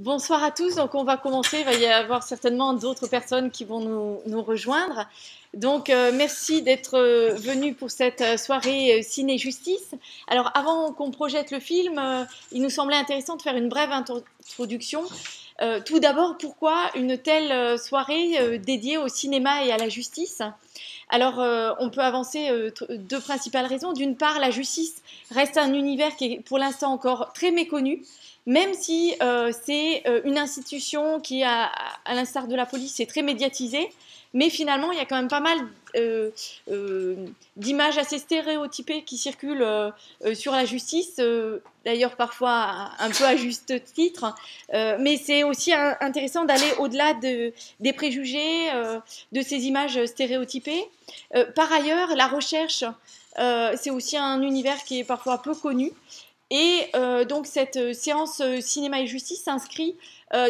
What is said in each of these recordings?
Bonsoir à tous. Donc, on va commencer. Il va y avoir certainement d'autres personnes qui vont nous, rejoindre. Donc, euh, merci d'être euh, venus venu pour cette euh, soirée Ciné-Justice. Alors, avant qu'on projette le film, il nous semblait intéressant de faire une brève introduction. tout d'abord, pourquoi une telle soirée dédiée au cinéma et à la justice alors, on peut avancer deux principales raisons. D'une part, la justice reste un univers qui est pour l'instant encore très méconnu même si euh, c'est euh, une institution qui, à l'instar de la police, est très médiatisée, mais finalement, il y a quand même pas mal euh, d'images assez stéréotypées qui circulent sur la justice, d'ailleurs parfois un peu à juste titre, mais c'est aussi intéressant d'aller au-delà des préjugés, de ces images stéréotypées. par ailleurs, la recherche, c'est aussi un univers qui est parfois peu connu. Et euh, donc cette euh, séance euh, cinéma et justice s'inscrit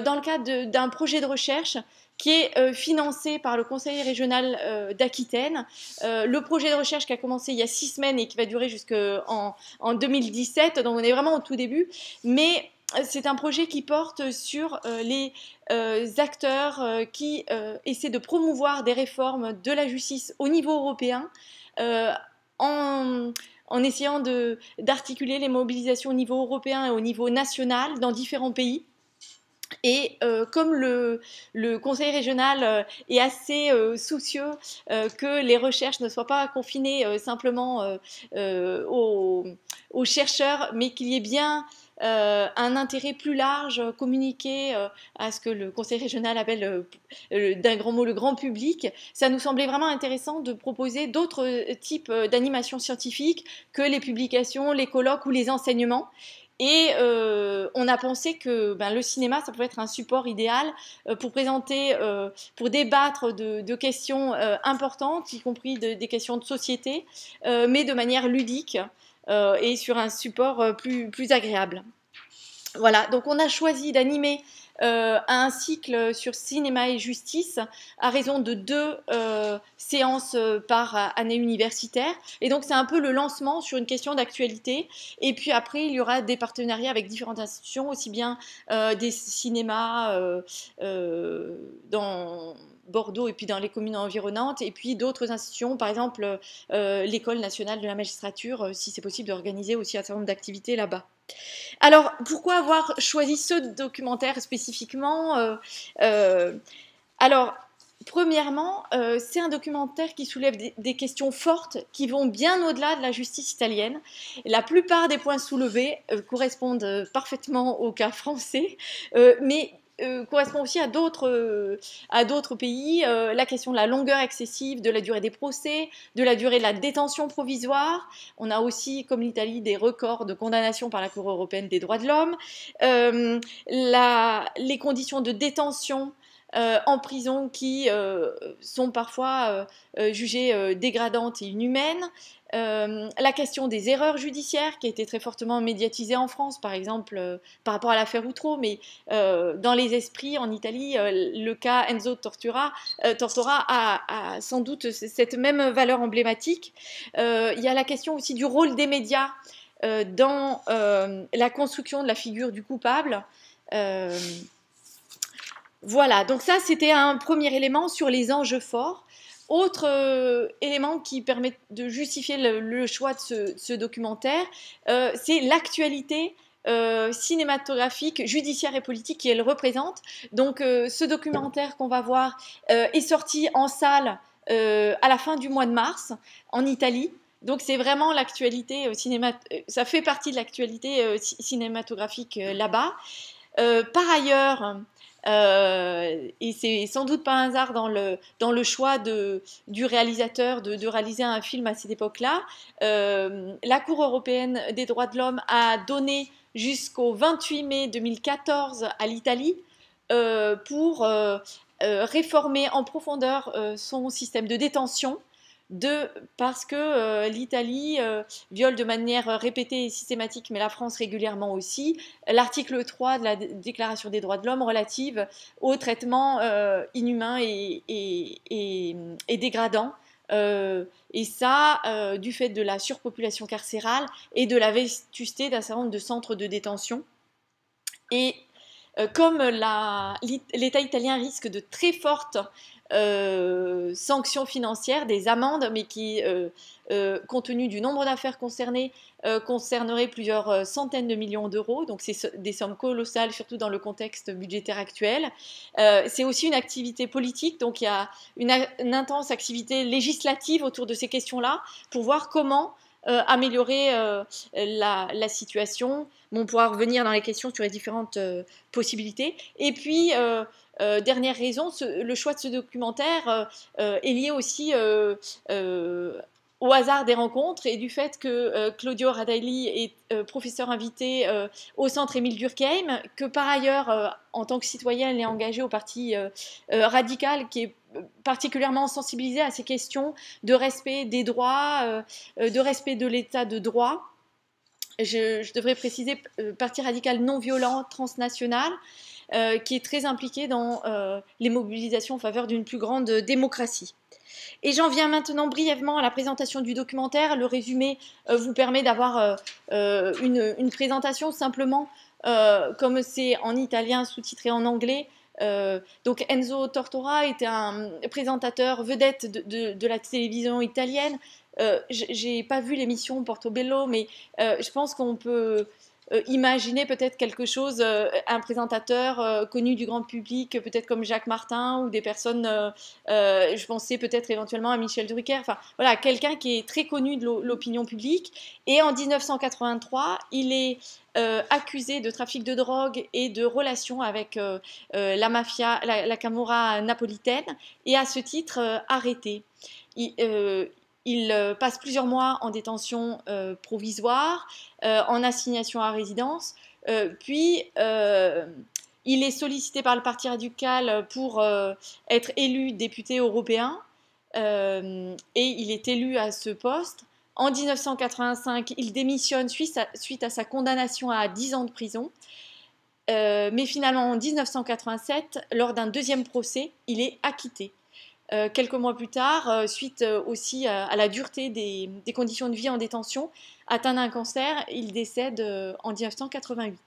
dans le cadre d'un projet de recherche qui est financé par le Conseil régional d'Aquitaine. le projet de recherche qui a commencé il y a six semaines et qui va durer jusqu'en en 2017, donc on est vraiment au tout début. Mais c'est un projet qui porte sur les acteurs qui essaient de promouvoir des réformes de la justice au niveau européen en en essayant d'articuler les mobilisations au niveau européen et au niveau national dans différents pays. Et euh, comme le, conseil régional euh, est assez euh, soucieux que les recherches ne soient pas confinées simplement aux, aux, chercheurs, mais qu'il y ait bien euh, un intérêt plus large euh, communiqué euh, à ce que le conseil régional appelle d'un grand mot le grand public, ça nous semblait vraiment intéressant de proposer d'autres types d'animations scientifiques que les publications, les colloques ou les enseignements. Et on a pensé que ben, le cinéma, ça pouvait être un support idéal pour présenter, pour débattre de, questions importantes, y compris des questions de société, mais de manière ludique. Euh, et sur un support euh, plus, plus agréable. Voilà, donc on a choisi d'animer euh, un cycle sur cinéma et justice à raison de deux séances par année universitaire. Et donc c'est un peu le lancement sur une question d'actualité. Et puis après, il y aura des partenariats avec différentes institutions, aussi bien des cinémas dans Bordeaux et puis dans les communes environnantes, et puis d'autres institutions, par exemple euh, euh, l'École nationale de la magistrature, euh, si c'est possible d'organiser aussi un certain nombre d'activités là-bas. Alors, pourquoi avoir choisi ce documentaire spécifiquement Alors, premièrement, c'est un documentaire qui soulève des, questions fortes qui vont bien au-delà de la justice italienne. La plupart des points soulevés correspondent parfaitement au cas français, mais mais euh, correspond aussi à d'autres euh, pays. Euh, la question de la longueur excessive, de la durée des procès, de la durée de la détention provisoire. On a aussi, comme l'Italie, des records de condamnation par la Cour européenne des droits de l'homme. les conditions de détention en prison qui sont parfois jugées dégradantes et inhumaines, euh, la question des erreurs judiciaires qui a été très fortement médiatisée en France, par exemple euh, par rapport à l'affaire Outreau, mais euh, dans les esprits en Italie, le cas Enzo Tortura, Tortora a, sans doute cette même valeur emblématique. il y a la question aussi du rôle des médias dans la construction de la figure du coupable. voilà, donc ça c'était un premier élément sur les enjeux forts. Autre euh, élément qui permet de justifier le, choix de ce, documentaire, euh, c'est l'actualité euh, cinématographique, judiciaire et politique qu'elle représente. Donc ce documentaire qu'on va voir est sorti en salle à la fin du mois de mars en Italie. Donc c'est vraiment l'actualité cinéma... ça fait partie de l'actualité cinématographique là-bas. par ailleurs, euh, et c'est sans doute pas un hasard dans le, choix du réalisateur de, réaliser un film à cette époque-là. Euh, la Cour européenne des droits de l'homme a donné jusqu'au 28 mai 2014 à l'Italie euh, pour réformer en profondeur son système de détention deux, parce que euh, l'Italie euh, viole de manière répétée et systématique, mais la France régulièrement aussi, l'article 3 de la Déclaration des droits de l'homme relative au traitement euh, inhumain et, dégradant. et ça, du fait de la surpopulation carcérale et de la vétusté d'un certain nombre de centres de détention. Et comme l'État italien risque de très fortes euh, sanctions financières, des amendes, mais qui, euh, euh, compte tenu du nombre d'affaires concernées, concerneraient plusieurs centaines de millions d'euros. Donc c'est des sommes colossales, surtout dans le contexte budgétaire actuel. c'est aussi une activité politique, donc il y a une, intense activité législative autour de ces questions-là pour voir comment... améliorer la, situation. on pourra revenir dans les questions sur les différentes possibilités. Et puis, euh, dernière raison, le choix de ce documentaire euh, euh, est lié aussi au hasard des rencontres et du fait que Claudio Radaili est professeur invité au centre Émile Durkheim, que par ailleurs, en tant que citoyenne, elle est engagée au parti radical qui est particulièrement sensibilisé à ces questions de respect des droits, de respect de l'état de droit. Je, je devrais préciser, parti radical non violent, transnational. Euh, qui est très impliqué dans euh, les mobilisations en faveur d'une plus grande démocratie. Et j'en viens maintenant brièvement à la présentation du documentaire. Le résumé euh, vous permet d'avoir une, présentation simplement, comme c'est en italien sous-titré en anglais. donc Enzo Tortora était un présentateur vedette de, la télévision italienne. Je J'ai pas vu l'émission Portobello, mais je pense qu'on peut euh, imaginez peut-être quelque chose, euh, un présentateur euh, connu du grand public, peut-être comme Jacques Martin ou des personnes, je pensais peut-être éventuellement à Michel Drucker, enfin voilà, quelqu'un qui est très connu de l'opinion publique. Et en 1983, il est accusé de trafic de drogue et de relations avec la mafia, la, Camorra napolitaine, et à ce titre arrêté. Il, il euh, passe plusieurs mois en détention euh, provisoire, euh, en assignation à résidence, puis il est sollicité par le Parti radical pour être élu député européen, et il est élu à ce poste. En 1985, il démissionne suite à, sa condamnation à 10 ans de prison. mais finalement, en 1987, lors d'un deuxième procès, il est acquitté. Euh, quelques mois plus tard, euh, suite euh, aussi à la dureté des, conditions de vie en détention, atteint d'un cancer, il décède en 1988.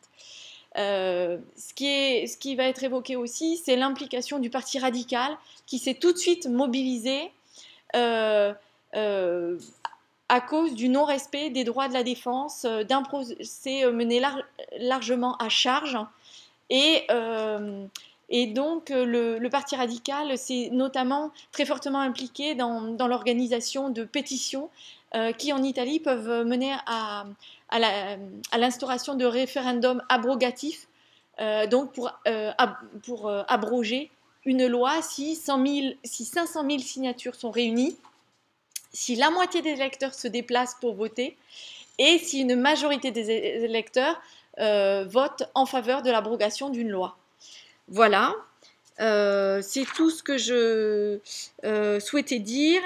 ce, qui est, ce qui va être évoqué aussi, c'est l'implication du Parti radical qui s'est tout de suite mobilisé à cause du non-respect des droits de la défense, d'un procès mené largement à charge et et donc, euh, le, Parti radical s'est notamment très fortement impliqué dans, l'organisation de pétitions euh, qui, en Italie, peuvent mener à, l'instauration de référendums abrogatifs, euh, donc pour, abroger une loi si, si 500 000 signatures sont réunies, si la moitié des électeurs se déplacent pour voter et si une majorité des électeurs vote en faveur de l'abrogation d'une loi. Voilà, euh, c'est tout ce que je euh, souhaitais dire.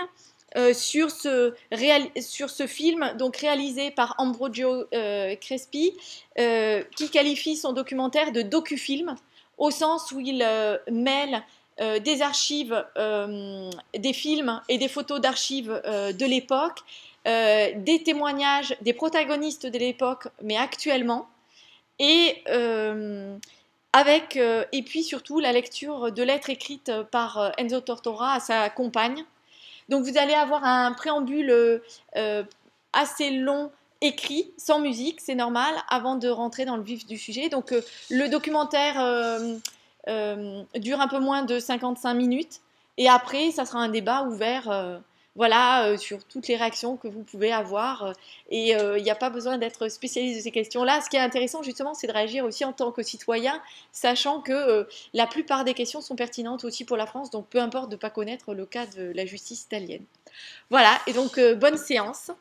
Euh, sur, ce sur ce film, donc réalisé par Ambrogio Crespi, qui qualifie son documentaire de docufilm au sens où il mêle des archives des films et des photos d'archives de l'époque, des témoignages des protagonistes de l'époque, mais actuellement, et avec, euh, et puis surtout, la lecture de lettres écrites euh, par euh, Enzo Tortora à sa compagne. Donc vous allez avoir un préambule assez long écrit, sans musique, c'est normal, avant de rentrer dans le vif du sujet. Donc le documentaire dure un peu moins de 55 minutes, et après, ça sera un débat ouvert voilà, euh, sur toutes les réactions que vous pouvez avoir. Euh, et euh, il n'y a pas besoin d'être spécialiste de ces questions-là. Ce qui est intéressant, justement, c'est de réagir aussi en tant que citoyen, sachant que la plupart des questions sont pertinentes aussi pour la France, donc peu importe de ne pas connaître le cas de la justice italienne. Voilà, et donc bonne séance.